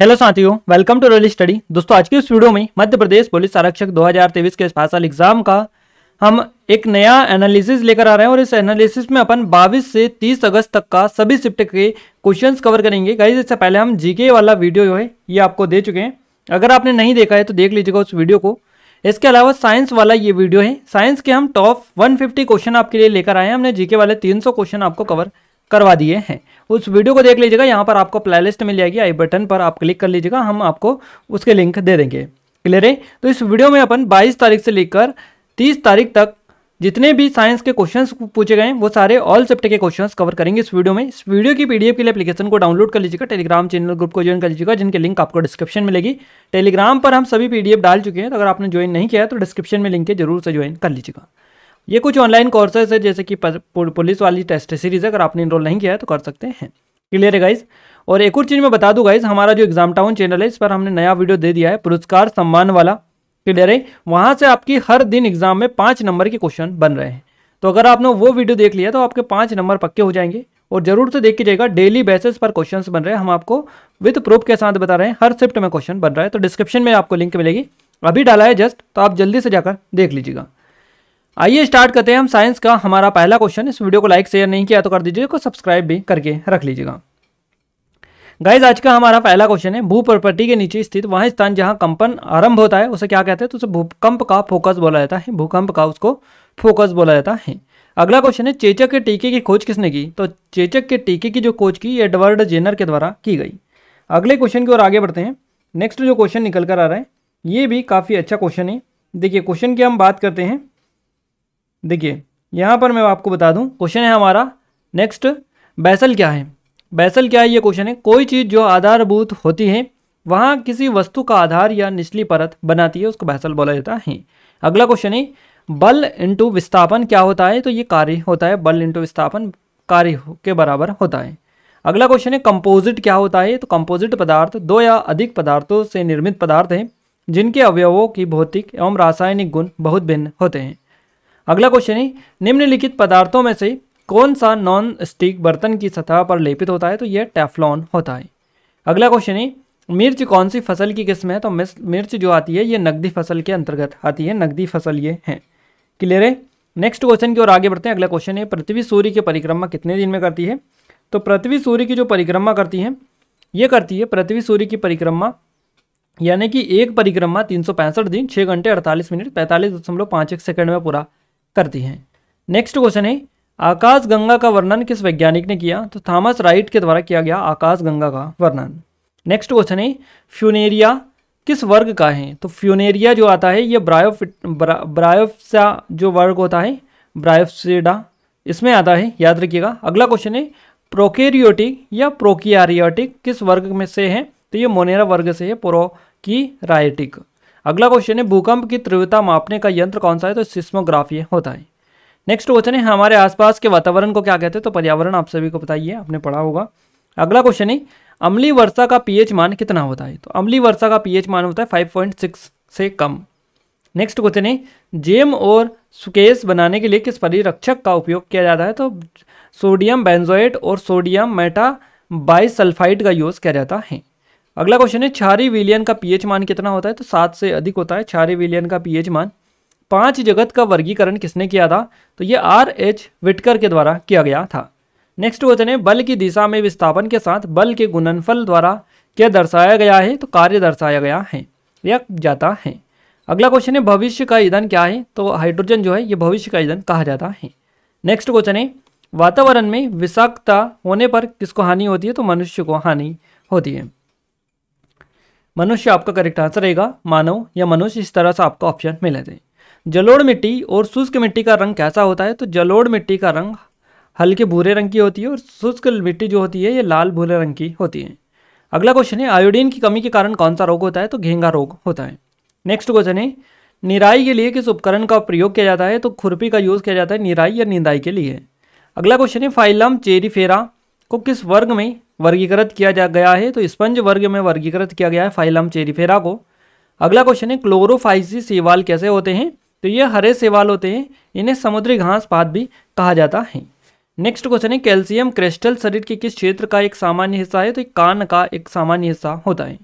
hello साथियों welcome to Roli study दोस्तों आज की इस वीडियो में मध्य प्रदेश पुलिस आरक्षक 2023 के स्पेशल एग्जाम का हम एक नया एनालिसिस लेकर आ रहे हैं और इस एनालिसिस में अपन 22 से 30 अगस्त तक का सभी शिफ्ट के क्वेश्चंस कवर करेंगे गाइज इससे पहले हम जीके वाला वीडियो जो है ये आपको दे चुके हैं अगर आपने नहीं देखा है तो देख लीजिएगा उस वीडियो को इसके अलावा साइंस वाला ये वीडियो है साइंस के हम टॉप वन क्वेश्चन आपके लिए लेकर आए हैं हमने जीके वाले तीन क्वेश्चन आपको कवर करवा दिए हैं उस वीडियो को देख लीजिएगा यहाँ पर आपको प्लेलिस्ट मिल जाएगी आई बटन पर आप क्लिक कर लीजिएगा हम आपको उसके लिंक दे देंगे क्लियर है तो इस वीडियो में अपन 22 तारीख से लेकर 30 तारीख तक जितने भी साइंस के क्वेश्चंस पूछे गए वो सारे ऑल सब्जेक्ट के क्वेश्चंस कवर करेंगे इस वीडियो में इस वीडियो की पीडीएफ के लिए एप्लीकेशन को डाउनलोड कर लीजिएगा टेलीग्राम चैनल ग्रुप को ज्वाइन कर लीजिएगा जिनके लिंक आपको डिस्क्रिप्शन में मिलेगी टेलीग्राम पर हम सभी पीडीएफ डाल चुके हैं तो अगर आपने ज्वाइन नहीं किया तो डिस्क्रिप्शन में लिंक है जरूर से ज्वाइन कर लीजिएगा ये कुछ ऑनलाइन कोर्सेज है जैसे कि पुलिस वाली टेस्ट सीरीज अगर आपने इनरोल नहीं किया है तो कर सकते हैं क्लियर है गाइज़ और एक और चीज़ मैं बता दूँ गाइज हमारा जो एग्जाम टाउन चैनल है इस पर हमने नया वीडियो दे दिया है पुरस्कार सम्मान वाला क्लियर है वहाँ से आपकी हर दिन एग्जाम में पाँच नंबर के क्वेश्चन बन रहे हैं तो अगर आपने वो वीडियो देख लिया तो आपके पाँच नंबर पक्के हो जाएंगे और जरूर से देख लीजिएगा डेली बेसिस पर क्वेश्चन बन रहे हैं हम आपको विथ प्रूफ के साथ बता रहे हैं हर शिफ्ट में क्वेश्चन बन रहा है तो डिस्क्रिप्शन में आपको लिंक मिलेगी अभी डाला है जस्ट तो आप जल्दी से जाकर देख लीजिएगा आइए स्टार्ट करते हैं हम साइंस का हमारा पहला क्वेश्चन इस वीडियो को लाइक शेयर नहीं किया तो कर दीजिए को सब्सक्राइब भी करके रख लीजिएगा गाइज आज का हमारा पहला क्वेश्चन है भू प्रकृति के नीचे स्थित वह स्थान जहाँ कंपन आरंभ होता है उसे क्या कहते हैं तो उसे भूकंप का फोकस बोला जाता है भूकंप का उसको फोकस बोला जाता है अगला क्वेश्चन है चेचक के टीके की खोज किसने की तो चेचक के टीके की जो खोज की एडवर्ड जेनर के द्वारा की गई अगले क्वेश्चन की ओर आगे बढ़ते हैं नेक्स्ट जो क्वेश्चन निकल कर आ रहा है ये भी काफ़ी अच्छा क्वेश्चन है देखिए क्वेश्चन की हम बात करते हैं देखिए यहाँ पर मैं आपको बता दूँ क्वेश्चन है हमारा नेक्स्ट बैसल क्या है बैसल क्या है ये क्वेश्चन है कोई चीज़ जो आधारभूत होती है वहाँ किसी वस्तु का आधार या निचली परत बनाती है उसको बैसल बोला जाता है अगला क्वेश्चन है बल इंटू विस्थापन क्या होता है तो ये कार्य होता है बल इंटू विस्थापन कार्य के बराबर होता है अगला क्वेश्चन है कंपोजिट क्या होता है तो कंपोजिट पदार्थ दो या अधिक पदार्थों से निर्मित पदार्थ हैं जिनके अवयवों की भौतिक एवं रासायनिक गुण बहुत भिन्न होते हैं अगला क्वेश्चन है निम्नलिखित पदार्थों में से कौन सा नॉन स्टिक बर्तन की सतह पर लेपित होता है तो यह टेफ्लॉन होता है अगला क्वेश्चन है मिर्च कौन सी फसल की किस्म है तो मिर्च जो आती है ये नकदी फसल के अंतर्गत आती है नकदी फसल ये है क्लियर है नेक्स्ट क्वेश्चन की ओर आगे बढ़ते हैं अगला क्वेश्चन है पृथ्वी सूर्य की परिक्रमा कितने दिन में करती है तो पृथ्वी सूर्य की जो परिक्रमा करती है ये करती है पृथ्वी सूर्य की परिक्रमा यानी कि एक परिक्रमा तीन दिन छः घंटे अड़तालीस मिनट पैंतालीस दशमलव एक में पूरा करती हैं नेक्स्ट क्वेश्चन है आकाश गंगा का वर्णन किस वैज्ञानिक ने किया तो थॉमस राइट के द्वारा किया गया आकाश गंगा का वर्णन नेक्स्ट क्वेश्चन है फ्यूनेरिया किस वर्ग का है तो फ्यूनेरिया जो आता है ये ब्रायोफिट ब्रायोफ्सा जो वर्ग होता है ब्रायोफ्सीडा इसमें आता है याद रखिएगा अगला क्वेश्चन है प्रोकेरियोटिक या प्रोकियारियोटिक किस वर्ग में से है तो ये मोनेरा वर्ग से है प्रोकीरायोटिक अगला क्वेश्चन है भूकंप की तीव्रता मापने का यंत्र कौन सा है तो सिस्मोग्राफी होता है नेक्स्ट क्वेश्चन है हमारे आसपास के वातावरण को क्या कहते हैं तो पर्यावरण आप सभी को बताइए आपने पढ़ा होगा अगला क्वेश्चन है अमली वर्षा का पीएच मान कितना होता है तो अमली वर्षा का पीएच मान होता है 5.6 से कम नेक्स्ट क्वेश्चन है जेम और सुकेस बनाने के लिए किस परिरक्षक का उपयोग किया जाता है तो सोडियम बेंजोएट और सोडियम मेटा बाइसल्फाइड का यूज़ किया जाता है अगला क्वेश्चन है छारी विलियन का पीएच मान कितना होता है तो सात से अधिक होता है छारी विलियन का पीएच मान पांच जगत का वर्गीकरण किसने किया था तो ये आर एच विटकर के द्वारा किया गया था नेक्स्ट क्वेश्चन है बल की दिशा में विस्थापन के साथ बल के गुणनफल द्वारा क्या दर्शाया गया है तो कार्य दर्शाया गया है या जाता है अगला क्वेश्चन है भविष्य का ईंधन क्या है तो हाइड्रोजन जो है ये भविष्य का ईंधन कहा जाता है नेक्स्ट क्वेश्चन है वातावरण में विषाक्तता होने पर किसको हानि होती है तो मनुष्य को हानि होती है मनुष्य आपका करेक्ट आंसर रहेगा मानव या मनुष्य इस तरह से आपका ऑप्शन मिले थे जलोड़ मिट्टी और शुष्क मिट्टी का रंग कैसा होता है तो जलोड़ मिट्टी का रंग हल्के भूरे रंग की होती है और शुष्क मिट्टी जो होती है ये लाल भूरे रंग की होती है अगला क्वेश्चन है आयोडीन की कमी के कारण कौन सा रोग होता है तो घेंगा रोग होता है नेक्स्ट क्वेश्चन है निराई के लिए किस उपकरण का प्रयोग किया जाता है तो खुरपी का यूज़ किया जाता है निराई या निंदाई के लिए अगला क्वेश्चन है फाइलम चेरी फेरा को किस वर्ग में वर्गीकृत किया जा गया है तो स्पंज वर्ग में वर्गीकृत किया गया है फाइलम चेरीफेरा को अगला क्वेश्चन है क्लोरोफाइसी सेवाल कैसे होते हैं तो ये हरे सेवाल होते हैं इन्हें समुद्री घास पात भी कहा जाता है नेक्स्ट क्वेश्चन है कैल्शियम क्रिस्टल शरीर के किस क्षेत्र का एक सामान्य हिस्सा है तो कान का एक सामान्य हिस्सा होता है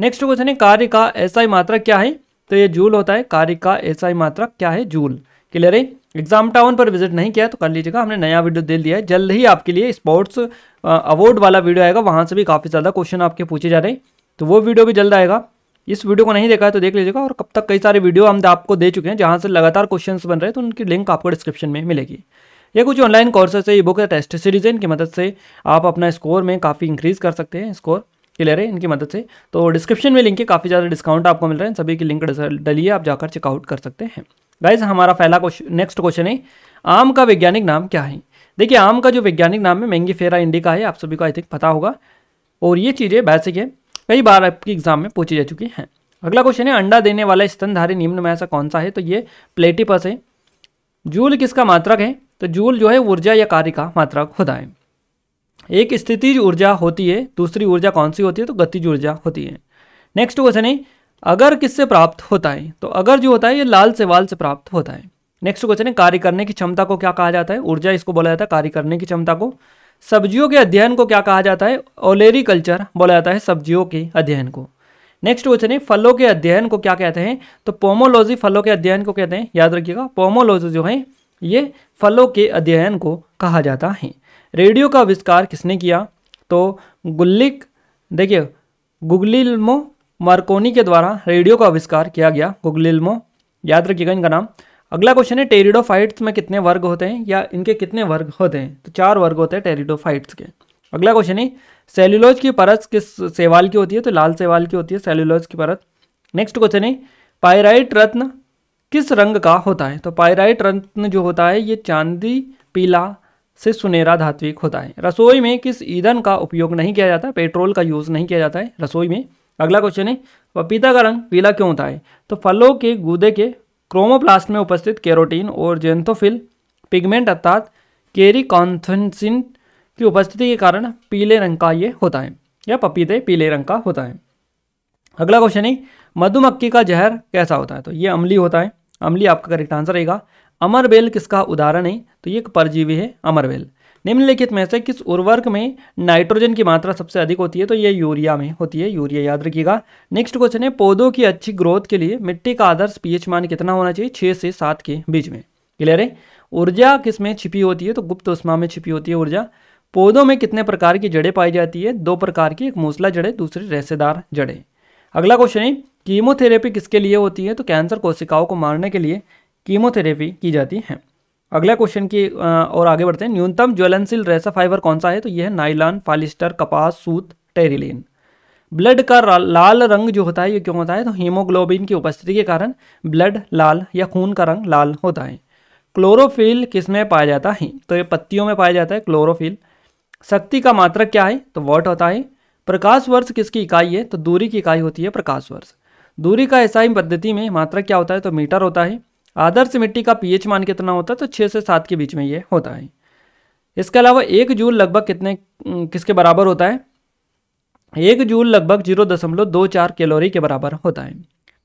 नेक्स्ट क्वेश्चन है कार्य का ही मात्रा क्या है तो ये जूल होता है कार्य का ही मात्रा क्या है जूल क्लियर है एग्जाम टाउन पर विजिट नहीं किया तो कर लीजिएगा हमने नया वीडियो दे दिया है जल्द ही आपके लिए स्पोर्ट्स अवार्ड वाला वीडियो आएगा वहाँ से भी काफ़ी ज़्यादा क्वेश्चन आपके पूछे जा रहे हैं तो वो वीडियो भी जल्द आएगा इस वीडियो को नहीं देखा है तो देख लीजिएगा और कब तक कई सारे वीडियो हम आपको दे चुके हैं जहाँ से लगातार क्वेश्चन बन रहे हैं तो उनकी लिंक आपको डिस्क्रिप्शन में मिलेगी ये कुछ ऑनलाइन कोर्सेज है ई बुक है टेस्ट सीरीज है इनकी मदद से आप अपना स्कोर में काफ़ी इंक्रीज़ कर सकते हैं स्कोर क्लियर है इनकी मदद से तो डिस्क्रिप्शन में लिंक है काफ़ी ज़्यादा डिस्काउंट आपको मिल रहा है सभी की लिंक डलिए आप जाकर चेकआउट कर सकते हैं गाइज हमारा पहला क्वेश्चन नेक्स्ट क्वेश्चन है आम का वैज्ञानिक नाम क्या है देखिए आम का जो वैज्ञानिक नाम है मैंगी फेरा इंडिका है आप सभी को आई थिंक पता होगा और ये चीज़ें बेसिक है कई बार आपकी एग्जाम में पूछी जा चुकी हैं अगला क्वेश्चन है अंडा देने वाला स्तनधारी निम्न में ऐसा कौन सा है तो ये प्लेटिपस है जूल किसका मात्रक है तो जूल जो है ऊर्जा या कार्य का मात्रक होता है एक स्थितिज ऊर्जा होती है दूसरी ऊर्जा कौन सी होती है तो गतिज ऊर्जा होती है नेक्स्ट क्वेश्चन है अगर किससे प्राप्त होता है तो अगर जो होता है ये लाल सेवाल से प्राप्त होता है नेक्स्ट क्वेश्चन है कार्य करने की क्षमता को क्या कहा जाता है ऊर्जा इसको बोला जाता है कार्य करने की क्षमता को सब्जियों के अध्ययन को क्या कहा जाता है ओलेरी कल्चर बोला जाता है सब्जियों के अध्ययन को नेक्स्ट क्वेश्चन है फलों के अध्ययन को क्या कहते हैं तो पोमोलॉजी फलों के अध्ययन को कहते हैं याद रखिएगा पोमोलॉजी जो है ये फलों के अध्ययन को कहा जाता है रेडियो का आविष्कार किसने किया तो गुल्लिक देखिए गुगलिल्मो मार्कोनी के द्वारा रेडियो का आविष्कार किया गया गुगलिल्मो याद रखिएगा इनका नाम अगला क्वेश्चन है टेरिडोफाइट्स में कितने वर्ग होते हैं या इनके कितने वर्ग होते हैं तो चार वर्ग होते हैं टेरिडोफाइट्स के अगला क्वेश्चन है सेल्यूलोज की परत किस सेवाल की होती है तो लाल सेवाल की होती है सेल्यूलोज की परत नेक्स्ट क्वेश्चन है पायराइट रत्न किस रंग का होता है तो पायराइट रत्न जो होता है ये चांदी पीला से सुनहरा धात्विक होता है रसोई में किस ईंधन का उपयोग नहीं किया जाता पेट्रोल का यूज़ नहीं किया जाता है रसोई में अगला क्वेश्चन है पपीता का रंग पीला क्यों होता है तो फलों के गूदे के क्रोमोप्लास्ट में उपस्थित कैरोटीन और जेंथोफिल पिगमेंट अर्थात केरी कॉन्थनसिन की उपस्थिति के कारण पीले रंग का ये होता है या पपीते पीले रंग का होता है अगला क्वेश्चन है मधुमक्खी का जहर कैसा होता है तो ये अमली होता है अमली आपका करेक्ट आंसर रहेगा अमरबेल किसका उदाहरण है तो ये एक परजीवी है अमरबेल निम्नलिखित में से किस उर्वरक में नाइट्रोजन की मात्रा सबसे अधिक होती है तो ये यूरिया में होती है यूरिया याद रखिएगा नेक्स्ट क्वेश्चन है पौधों की अच्छी ग्रोथ के लिए मिट्टी का आदर्श पीएच मान कितना होना चाहिए छः से सात के बीच में क्लियर है ऊर्जा किस में छिपी होती है तो गुप्त उष्मा में छिपी होती है ऊर्जा पौधों में कितने प्रकार की जड़ें पाई जाती है दो प्रकार की एक मूसला जड़ें दूसरी रेसेदार जड़ें अगला क्वेश्चन है कीमोथेरेपी किसके लिए होती है तो कैंसर कोशिकाओं को मारने के लिए कीमोथेरेपी की जाती है अगला क्वेश्चन की और आगे बढ़ते हैं न्यूनतम ज्वलनशील रेसा फाइबर कौन सा है तो यह है नाइलान फालिस्टर कपास सूत टेरिलेन ब्लड का लाल रंग जो होता है ये क्यों होता है तो हीमोग्लोबिन की उपस्थिति के कारण ब्लड लाल या खून का रंग लाल होता है क्लोरोफिल किस में पाया जाता है तो ये पत्तियों में पाया जाता है क्लोरोफिल शक्ति का मात्रक क्या है तो वॉट होता है प्रकाश वर्ष किसकी इकाई है तो दूरी की इकाई होती है प्रकाश वर्ष दूरी का ऐसा ही पद्धति में मात्रक क्या होता है तो मीटर होता है आदर्श मिट्टी का पीएच मान कितना होता है तो छः से सात के बीच में ये होता है इसके अलावा एक जूल लगभग कितने किसके बराबर होता है एक जूल लगभग जीरो दशमलव दो चार कैलोरी के बराबर होता है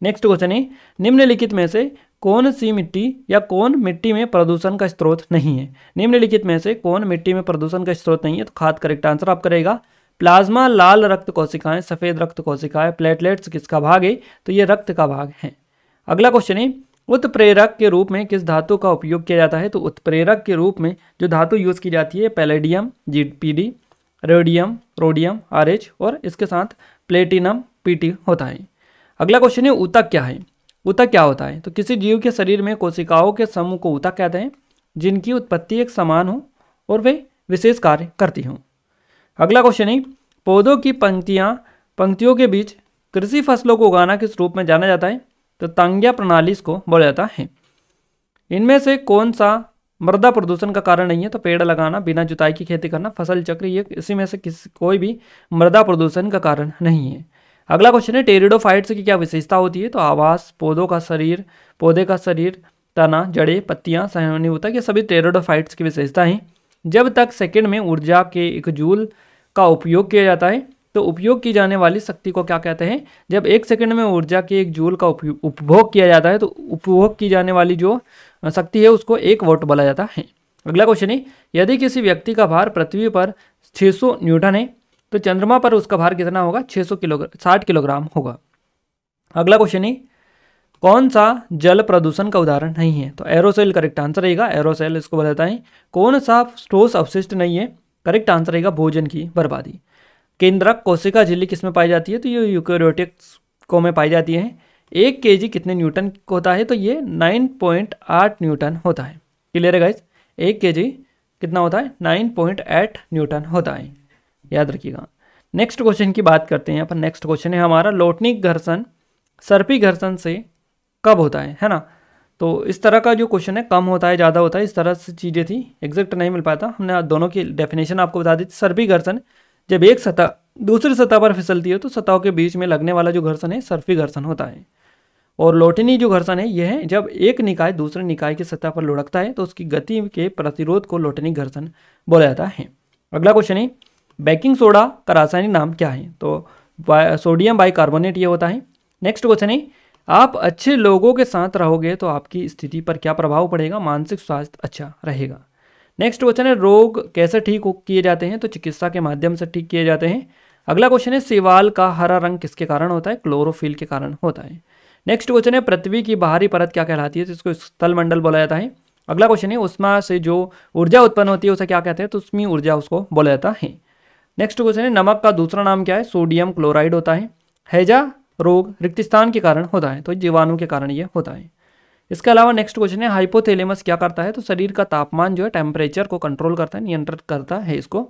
नेक्स्ट क्वेश्चन है निम्नलिखित में से कौन सी मिट्टी या कौन मिट्टी में प्रदूषण का स्रोत नहीं है निम्नलिखित में से कौन मिट्टी में प्रदूषण का स्रोत नहीं है तो खाद करेक्ट आंसर आप करेगा प्लाज्मा लाल रक्त कोशिकाएं सफ़ेद रक्त कोशिकाएं प्लेटलेट्स किसका भाग है तो ये रक्त का भाग है अगला क्वेश्चन है उत्प्रेरक के रूप में किस धातु का उपयोग किया जाता है तो उत्प्रेरक के रूप में जो धातु यूज़ की जाती है पैलेडियम जी रेडियम रोडियम आर और इसके साथ प्लेटिनम पीटी होता है अगला क्वेश्चन है ऊतक क्या है ऊतक क्या होता है तो किसी जीव के शरीर में कोशिकाओं के समूह को ऊतक कहते हैं जिनकी उत्पत्ति एक समान हो और वे विशेष कार्य करती हों अगला क्वेश्चन है पौधों की पंक्तियाँ पंक्तियों के बीच कृषि फसलों को उगाना किस रूप में जाना जाता है तो तांग्या प्रणाली इसको बोला जाता है इनमें से कौन सा मृदा प्रदूषण का कारण नहीं है तो पेड़ लगाना बिना जुताई की खेती करना फसल चक्र ये इसी में से किसी कोई भी मृदा प्रदूषण का कारण नहीं है अगला क्वेश्चन है टेरिडोफाइट्स की क्या विशेषता होती है तो आवास पौधों का शरीर पौधे का शरीर तना जड़े पत्तियाँ होता ये सभी टेरिडोफाइट्स की विशेषता हैं जब तक सेकेंड में ऊर्जा के एक जूल का उपयोग किया जाता है तो उपयोग की जाने वाली शक्ति को क्या कहते हैं जब एक सेकंड में ऊर्जा के एक जूल का उपभोग किया जाता है तो उपभोग की जाने वाली जो शक्ति है उसको एक वोट बोला जाता है अगला क्वेश्चन है यदि किसी व्यक्ति का भार पृथ्वी पर 600 न्यूटन है तो चंद्रमा पर उसका भार कितना होगा 600 किलोग्राम साठ किलोग्राम होगा अगला क्वेश्चन है कौन सा जल प्रदूषण का उदाहरण नहीं है तो एरोसेल करेक्ट आंसर रहेगा एरोसेल इसको बताता है कौन सा ठोस अवशिष्ट नहीं है करेक्ट आंसर रहेगा भोजन की बर्बादी केंद्रक कोशिका झिल्ली किसमें पाई जाती है तो ये यूक्योरियोटिक्स को में पाई जाती है एक के जी कितने न्यूटन होता है तो ये नाइन पॉइंट आठ न्यूटन होता है क्लियर है गाइज एक के जी कितना होता है नाइन पॉइंट एट न्यूटन होता है याद रखिएगा नेक्स्ट क्वेश्चन की बात करते हैं अपन पर नेक्स्ट क्वेश्चन है हमारा लोटनिक घर्षण सर्पी घर्षण से कब होता है है ना तो इस तरह का जो क्वेश्चन है कम होता है ज़्यादा होता है इस तरह से चीज़ें थी एग्जैक्ट नहीं मिल पाता हमने दोनों की डेफिनेशन आपको बता दी थी सर्पी घर्षण जब एक सतह दूसरी सतह पर फिसलती है तो सतहों के बीच में लगने वाला जो घर्षण है सर्फी घर्षण होता है और लोटनी जो घर्षण है यह है जब एक निकाय दूसरे निकाय की सतह पर लुढ़कता है तो उसकी गति के प्रतिरोध को लोटनी घर्षण बोला जाता है अगला क्वेश्चन है बेकिंग सोडा का रासायनिक नाम क्या है तो सोडियम बाइकार्बोनेट ये होता है नेक्स्ट क्वेश्चन है आप अच्छे लोगों के साथ रहोगे तो आपकी स्थिति पर क्या प्रभाव पड़ेगा मानसिक स्वास्थ्य अच्छा रहेगा नेक्स्ट क्वेश्चन है रोग कैसे ठीक किए जाते हैं तो चिकित्सा के माध्यम से ठीक किए जाते हैं अगला क्वेश्चन है सिवाल का हरा रंग किसके कारण होता है क्लोरोफिल के कारण होता है नेक्स्ट क्वेश्चन है पृथ्वी की बाहरी परत क्या कहलाती है जिसको तो मंडल बोला जाता है अगला क्वेश्चन है उष्मा से जो ऊर्जा उत्पन्न होती है उसे क्या कहते हैं तो उसमें ऊर्जा उसको बोला जाता है नेक्स्ट क्वेश्चन है नमक का दूसरा नाम क्या है सोडियम क्लोराइड होता है हैजा रोग रिक्तिस्तान के कारण होता है तो जीवाणु के कारण ये होता है इसके अलावा नेक्स्ट क्वेश्चन है हाइपोथैलेमस क्या करता है तो शरीर का तापमान जो है टेम्परेचर को कंट्रोल करता है नियंत्रित करता है इसको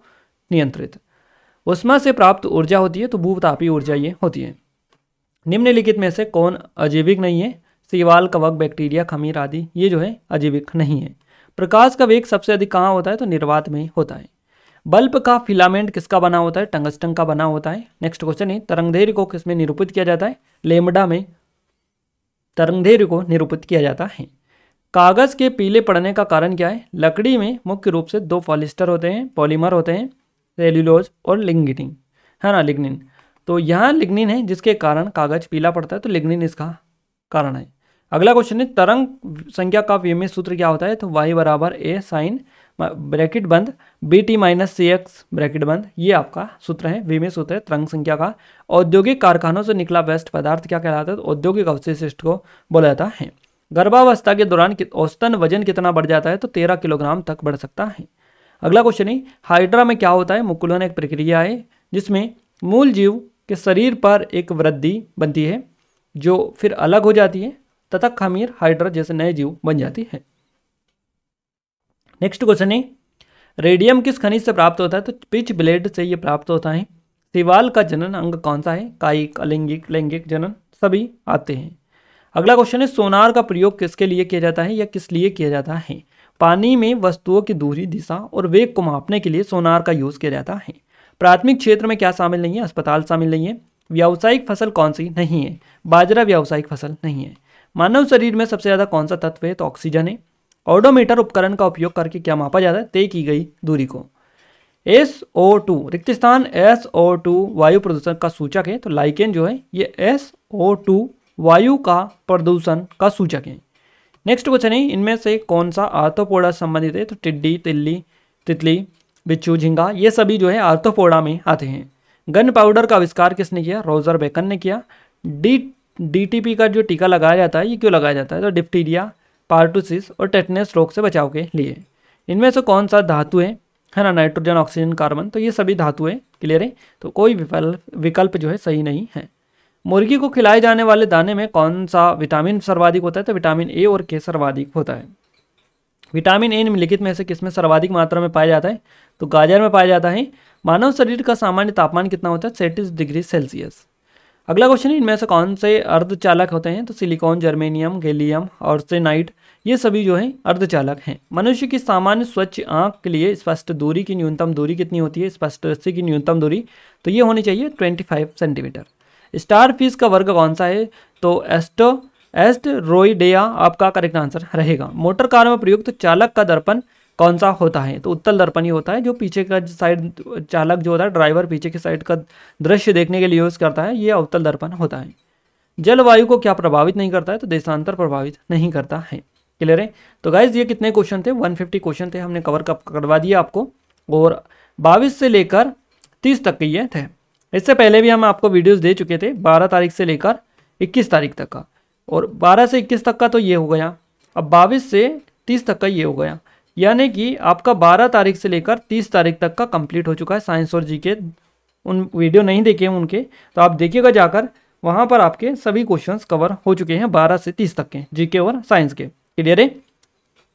नियंत्रित उष्मा से प्राप्त ऊर्जा होती है तो भूतापी ऊर्जा ये होती है निम्नलिखित में से कौन अजैविक नहीं है सीवाल कवक बैक्टीरिया खमीर आदि ये जो है अजैविक नहीं है प्रकाश का वेग सबसे अधिक कहाँ होता है तो निर्वात में होता है बल्ब का फिलामेंट किसका बना होता है टंगस्टंग का बना होता है नेक्स्ट क्वेश्चन है तरंगधेर को किसमें निरूपित किया जाता है लेमडा में तरंगधेर को निरूपित किया जाता है कागज़ के पीले पड़ने का कारण क्या है लकड़ी में मुख्य रूप से दो पॉलिस्टर होते हैं पॉलीमर होते हैं सेल्यूलोज और लिंगिटिंग है ना लिग्निन तो यहाँ लिग्निन है जिसके कारण कागज़ पीला पड़ता है तो लिग्निन इसका कारण है अगला क्वेश्चन है तरंग संख्या का वियमित सूत्र क्या होता है तो वाई बराबर ए साइन ब्रैकेट बंद b t minus c x bracket बंद ये आपका सूत्र है वीमे सूत्र है तरंग संख्या का औद्योगिक कारखानों से निकला वेस्ट पदार्थ क्या कहलाता है तो औद्योगिक अवशिष्ट को बोला जाता है गर्भावस्था के दौरान औसतन वजन कितना बढ़ जाता है तो तेरह किलोग्राम तक बढ़ सकता है अगला क्वेश्चन है हाइड्रा में क्या होता है मुकुलन एक प्रक्रिया है जिसमें मूल जीव के शरीर पर एक वृद्धि बनती है जो फिर अलग हो जाती है तथा खमीर हाइड्रा जैसे नए जीव बन जाती है नेक्स्ट क्वेश्चन है रेडियम किस खनिज से प्राप्त होता है तो पिच ब्लेड से ये प्राप्त होता है सिवाल का जनन अंग कौन सा है कायिक अलैंगिक लैंगिक जनन सभी आते हैं अगला क्वेश्चन है सोनार का प्रयोग किसके लिए किया जाता है या किस लिए किया जाता है पानी में वस्तुओं की दूरी दिशा और वेग को मापने के लिए सोनार का यूज़ किया जाता है प्राथमिक क्षेत्र में क्या शामिल नहीं है अस्पताल शामिल नहीं है व्यावसायिक फसल कौन सी नहीं है बाजरा व्यावसायिक फसल नहीं है मानव शरीर में सबसे ज़्यादा कौन सा तत्व है तो ऑक्सीजन है ऑडोमीटर उपकरण का उपयोग करके क्या मापा जाता है तय की गई दूरी को एस ओ टू रिक्त स्थान एस ओ टू वायु प्रदूषण का सूचक है तो लाइकेन जो है ये एस ओ टू वायु का प्रदूषण का सूचक है नेक्स्ट क्वेश्चन है इनमें से कौन सा आर्थोपोडा संबंधित है तो टिड्डी तिल्ली तितली बिच्छू झिंगा ये सभी जो है आर्थोपोडा में आते हैं गन पाउडर का आविष्कार किसने किया रोजर बेकन ने किया डी पी का जो टीका लगाया जाता है ये क्यों लगाया जाता है तो डिप्टीरिया पार्टूसिस और टेटनेस रोग से बचाव के लिए इनमें से कौन सा धातु है है ना नाइट्रोजन ऑक्सीजन कार्बन तो ये सभी धातुएं क्लियर है तो कोई विकल्प विकल्प जो है सही नहीं है मुर्गी को खिलाए जाने वाले दाने में कौन सा विटामिन सर्वाधिक होता है तो विटामिन ए और के सर्वाधिक होता है विटामिन ए निम्नलिखित में से किस में सर्वाधिक मात्रा में पाया जाता है तो गाजर में पाया जाता है मानव शरीर का सामान्य तापमान कितना होता है सैंतीस डिग्री सेल्सियस अगला क्वेश्चन है इनमें से कौन से अर्धचालक होते हैं तो सिलिकॉन जर्मेनियम गैलियम और सेनाइट ये सभी जो हैं अर्धचालक हैं मनुष्य की सामान्य स्वच्छ आंख के लिए स्पष्ट दूरी की न्यूनतम दूरी कितनी होती है स्पष्ट रस्सी की न्यूनतम दूरी तो ये होनी चाहिए 25 सेंटीमीटर स्टार फिश का वर्ग कौन सा है तो एस्टो एस्ट रोईडेया आपका करेक्ट आंसर रहेगा मोटर कार में प्रयुक्त चालक का दर्पण कौन सा होता है तो उत्तल दर्पण ही होता है जो पीछे का साइड चालक जो होता है ड्राइवर पीछे के साइड का दृश्य देखने के लिए यूज़ करता है ये अवतल दर्पण होता है जलवायु को क्या प्रभावित नहीं करता है तो देशांतर प्रभावित नहीं करता है क्लियर है तो गाइज ये कितने क्वेश्चन थे 150 क्वेश्चन थे हमने कवर करवा दिया आपको और बाईस से लेकर तीस तक के ये थे इससे पहले भी हम आपको वीडियोस दे चुके थे 12 तारीख से लेकर 21 तारीख तक का और 12 से 21 तक का तो ये हो गया अब बाईस से 30 तक का ये हो गया यानी कि आपका 12 तारीख से लेकर 30 तारीख तक का कंप्लीट हो चुका है साइंस और जी के उन वीडियो नहीं देखे हैं उनके तो आप देखिएगा जाकर वहाँ पर आपके सभी क्वेश्चन कवर हो चुके हैं बारह से तीस तक के जी और साइंस के क्लियर है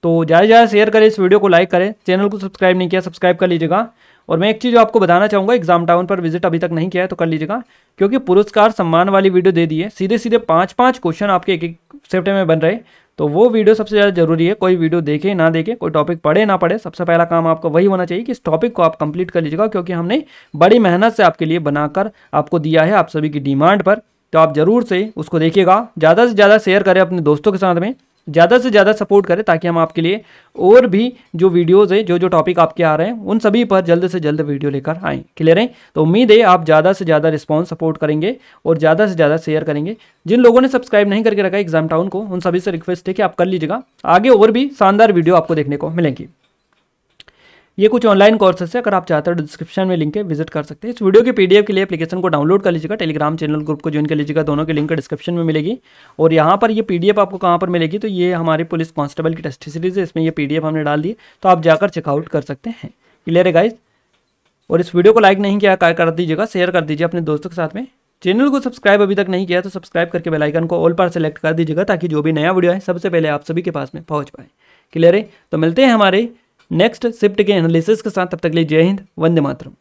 तो ज़्यादा ज़्यादा शेयर करें इस वीडियो को लाइक करें चैनल को सब्सक्राइब नहीं किया सब्सक्राइब कर लीजिएगा और मैं एक चीज़ आपको बताना चाहूँगा एग्जाम टाउन पर विजिट अभी तक नहीं किया है तो कर लीजिएगा क्योंकि पुरस्कार सम्मान वाली वीडियो दे दिए सीधे सीधे पाँच पाँच क्वेश्चन आपके एक एक सेप्टर में बन रहे तो वो वीडियो सबसे ज़्यादा जरूरी है कोई वीडियो देखे ना देखे कोई टॉपिक पढ़े ना पढ़े सबसे पहला काम आपका वही होना चाहिए कि इस टॉपिक को आप कंप्लीट कर लीजिएगा क्योंकि हमने बड़ी मेहनत से आपके लिए बनाकर आपको दिया है आप सभी की डिमांड पर तो आप ज़रूर से उसको देखिएगा ज़्यादा से ज़्यादा शेयर करें अपने दोस्तों के साथ में ज़्यादा से ज़्यादा सपोर्ट करें ताकि हम आपके लिए और भी जो वीडियोज़ है जो जो टॉपिक आपके आ रहे हैं उन सभी पर जल्द से जल्द वीडियो लेकर आएँ क्लियर है तो उम्मीद है आप ज़्यादा से ज़्यादा रिस्पॉन्स सपोर्ट करेंगे और ज़्यादा से ज़्यादा शेयर करेंगे जिन लोगों ने सब्सक्राइब नहीं करके रखा एग्जाम टाउन को उन सभी से रिक्वेस्ट है कि आप कर लीजिएगा आगे और भी शानदार वीडियो आपको देखने को मिलेंगी ये कुछ ऑनलाइन कोर्सेस है अगर आप चाहते हो तो डिस्क्रिप्शन में लिंक है विजिट कर सकते हैं इस वीडियो के पीडीएफ के लिए एप्लीकेशन को डाउनलोड कर लीजिएगा टेलीग्राम चैनल ग्रुप को ज्वाइन कर लीजिएगा दोनों के लिंक डिस्क्रिप्शन में मिलेगी और यहाँ पर ये पीडीएफ आपको कहाँ पर मिलेगी तो ये हमारे पुलिस कांस्टेबल की टेस्ट सीरीज है इसमें ये पीडीएफ हमने डाल दी तो आप जाकर चेकआउट कर सकते हैं क्लियर है गाइज और इस वीडियो को लाइक नहीं किया कर दीजिएगा शेयर कर दीजिए अपने दोस्तों के साथ में चैनल को सब्सक्राइब अभी तक नहीं किया तो सब्सक्राइब करके बेलाइकन को ऑल पर सेलेक्ट कर दीजिएगा ताकि जो भी नया वीडियो है सबसे पहले आप सभी के पास में पहुँच पाए क्लियर है तो मिलते हैं हमारे नेक्स्ट शिफ्ट के एनालिसिस के साथ तब तक लिए जय हिंद वंदे मातरम